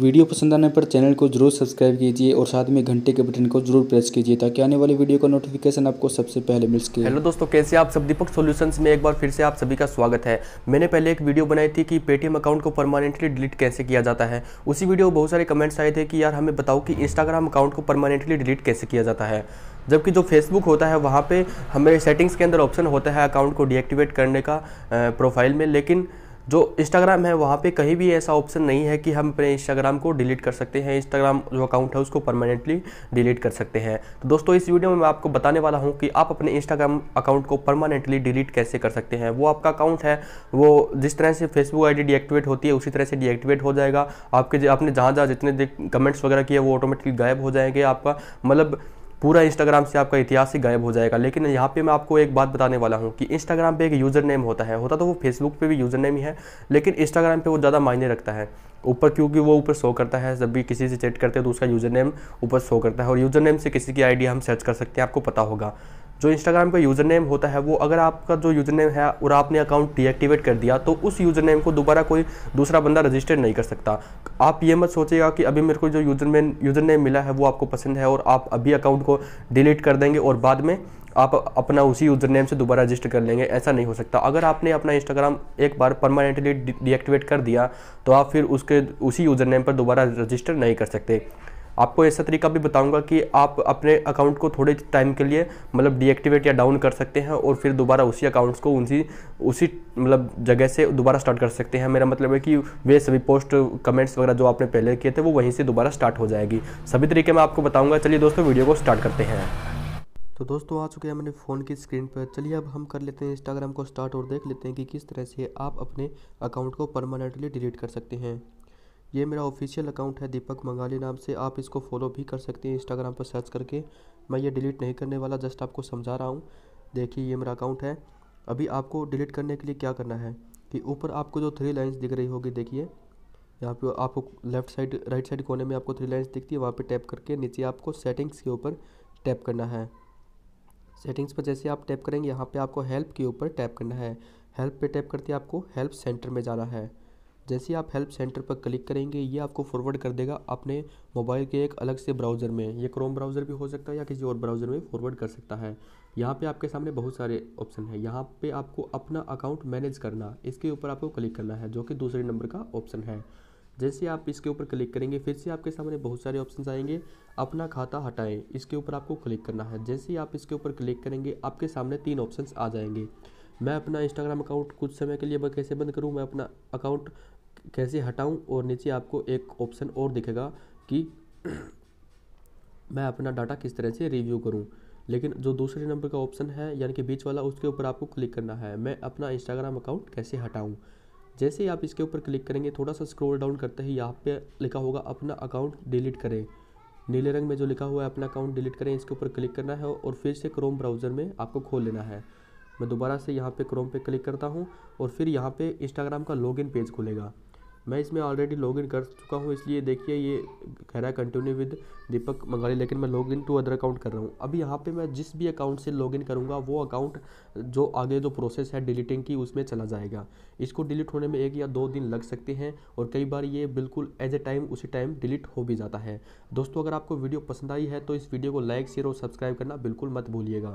video पसंद आने पर चैनल को जरूर सब्सक्राइब कीजिए और साथ में घंटे के बटन को जरूर प्रेस कीजिए ताकि आने वाले वीडियो का नोटिफिकेशन आपको सबसे पहले मिल सके हेलो दोस्तों कैसे आप सब दीपक सॉल्यूशंस में एक बार फिर से आप सभी का स्वागत है मैंने पहले एक वीडियो बनाई थी कि पेटीएम अकाउंट को परमानेंटली डिलीट कैसे किया जाता है उसी वीडियो में बहुत सारे कमेंट्स आए थे कि यार हमें बताओ कि इंस्टाग्राम अकाउंट को परमानेंटली डिलीट कैसे किया जाता है जबकि जो फेसबुक होता है वहाँ पर हमें सेटिंग्स के अंदर ऑप्शन होता है अकाउंट को डीएक्टिवेट करने का प्रोफाइल में लेकिन जो इंस्टाग्राम है वहाँ पे कहीं भी ऐसा ऑप्शन नहीं है कि हम अपने इंस्टाग्राम को डिलीट कर सकते हैं इंस्टाग्राम जो अकाउंट है उसको परमानेंटली डिलीट कर सकते हैं तो दोस्तों इस वीडियो में मैं आपको बताने वाला हूँ कि आप अपने इंस्टाग्राम अकाउंट को परमानेंटली डिलीट कैसे कर सकते हैं वो आपका अकाउंट है वो जिस तरह से फेसबुक आई डीएक्टिवेट होती है उसी तरह से डीएक्टिवेट हो जाएगा आपके आपने जहाँ जहाँ जितने कमेंट्स वगैरह किए वो ऑटोमेटिकली गायब हो जाएंगे आपका मतलब पूरा इंस्टाग्राम से आपका इतिहास ही गायब हो जाएगा लेकिन यहाँ पे मैं आपको एक बात बताने वाला हूँ कि इंस्टाग्राम पे एक यूज़र नेम होता है होता तो वो फेसबुक पे भी यूज़र नेम ही है लेकिन इंस्टाग्राम पे वो ज़्यादा मायने रखता है ऊपर क्योंकि वो ऊपर शो करता है जब भी किसी से चैट करते हैं तो उसका यूज़र नेम ऊपर शो करता है और यूज़र नेम से किसी की आईडी हम सर्च कर सकते हैं आपको पता होगा जो इंस्टाग्राम का यूज़र नेम होता है वो अगर आपका जो यूज़र नेम है और आपने अकाउंट डीएक्टिवेट कर दिया तो उस यूज़र नेम को दोबारा कोई दूसरा बंदा रजिस्टर नहीं कर सकता आप ये मत सोचिएगा कि अभी मेरे को जो यूज़र नेम यूज़र नेम मिला है वो आपको पसंद है और आप अभी अकाउंट को डिलीट कर देंगे और बाद में आप अपना उसी यूज़र नेम से दोबारा रजिस्टर कर लेंगे ऐसा नहीं हो सकता अगर आपने अपना इंस्टाग्राम एक बार परमानेंटली डीएक्टिवेट कर दिया तो आप फिर उसके उसी यूज़र नेम पर दोबारा रजिस्टर नहीं कर सकते आपको ऐसा तरीका भी बताऊंगा कि आप अपने अकाउंट को थोड़े टाइम के लिए मतलब डीएक्टिवेट या डाउन कर सकते हैं और फिर दोबारा उसी अकाउंट्स को उसी उसी मतलब जगह से दोबारा स्टार्ट कर सकते हैं मेरा मतलब है कि वे सभी पोस्ट कमेंट्स वगैरह जो आपने पहले किए थे वो वहीं से दोबारा स्टार्ट हो जाएगी सभी तरीके मैं आपको बताऊँगा चलिए दोस्तों वीडियो को स्टार्ट करते हैं तो दोस्तों आ चुके हैं मैंने फ़ोन की स्क्रीन पर चलिए अब हम कर लेते हैं इंस्टाग्राम को स्टार्ट और देख लेते हैं कि किस तरह से आप अपने अकाउंट को परमानेंटली डिलीट कर सकते हैं ये मेरा ऑफिशियल अकाउंट है दीपक मंगाली नाम से आप इसको फॉलो भी कर सकते हैं इंस्टाग्राम पर सर्च करके मैं ये डिलीट नहीं करने वाला जस्ट आपको समझा रहा हूँ देखिए ये मेरा अकाउंट है अभी आपको डिलीट करने के लिए क्या करना है कि ऊपर आपको जो थ्री लाइंस दिख रही होगी देखिए यहाँ पे आपको लेफ्ट साइड राइट साइड कोने में आपको थ्री लाइंस दिखती है वहाँ पे टैप करके नीचे आपको सेटिंग्स के ऊपर टैप करना है सेटिंग्स पर जैसे आप टैप करेंगे यहाँ पे आपको हेल्प के ऊपर टैप करना है हेल्प पे टैप करते आपको हेल्प सेंटर में जाना है जैसे ही आप हेल्प सेंटर पर क्लिक करेंगे ये आपको फॉरवर्ड कर देगा अपने मोबाइल के एक अलग से ब्राउज़र में ये क्रोम ब्राउज़र भी हो सकता है या किसी और ब्राउज़र में फॉरवर्ड कर सकता है यहाँ पे आपके सामने बहुत सारे ऑप्शन हैं यहाँ पे आपको अपना अकाउंट मैनेज करना इसके ऊपर आपको क्लिक करना है जो कि दूसरे नंबर का ऑप्शन है जैसे आप इसके ऊपर क्लिक करेंगे फिर से आपके सामने बहुत सारे ऑप्शन आएंगे अपना खाता हटाएं इसके ऊपर आपको क्लिक करना है जैसे ही आप इसके ऊपर क्लिक करेंगे आपके सामने तीन ऑप्शन आ जाएंगे मैं अपना इंस्टाग्राम अकाउंट कुछ समय के लिए कैसे बंद करूँ मैं अपना अकाउंट कैसे हटाऊं और नीचे आपको एक ऑप्शन और दिखेगा कि मैं अपना डाटा किस तरह से रिव्यू करूं लेकिन जो दूसरे नंबर का ऑप्शन है यानी कि बीच वाला उसके ऊपर आपको क्लिक करना है मैं अपना इंस्टाग्राम अकाउंट कैसे हटाऊं जैसे ही आप इसके ऊपर क्लिक करेंगे थोड़ा सा स्क्रॉल डाउन करते ही यहाँ पे लिखा होगा अपना अकाउंट डिलीट करें नीले रंग में जो लिखा हुआ है अपना अकाउंट डिलीट करें इसके ऊपर क्लिक करना है और फिर से क्रोम ब्राउज़र में आपको खोल लेना है मैं दोबारा से यहाँ पे क्रोम पे क्लिक करता हूँ और फिर यहाँ पे इंस्टाग्राम का लॉगिन पेज खुलेगा मैं इसमें ऑलरेडी लॉग इन कर चुका हूँ इसलिए देखिए ये कह रहा है कंटिन्यू विद दीपक मंगाली लेकिन मैं log in to other account कर रहा हूँ अभी यहाँ पे मैं जिस भी अकाउंट से लॉग इन करूँगा वो अकाउंट जो आगे जो प्रोसेस है डिलीटिंग की उसमें चला जाएगा इसको डिलीट होने में एक या दो दिन लग सकते हैं और कई बार ये बिल्कुल एज ए टाइम उसी टाइम डिलीट हो भी जाता है दोस्तों अगर आपको वीडियो पसंद आई है तो इस वीडियो को लाइक शेयर और सब्सक्राइब करना बिल्कुल मत भूलिएगा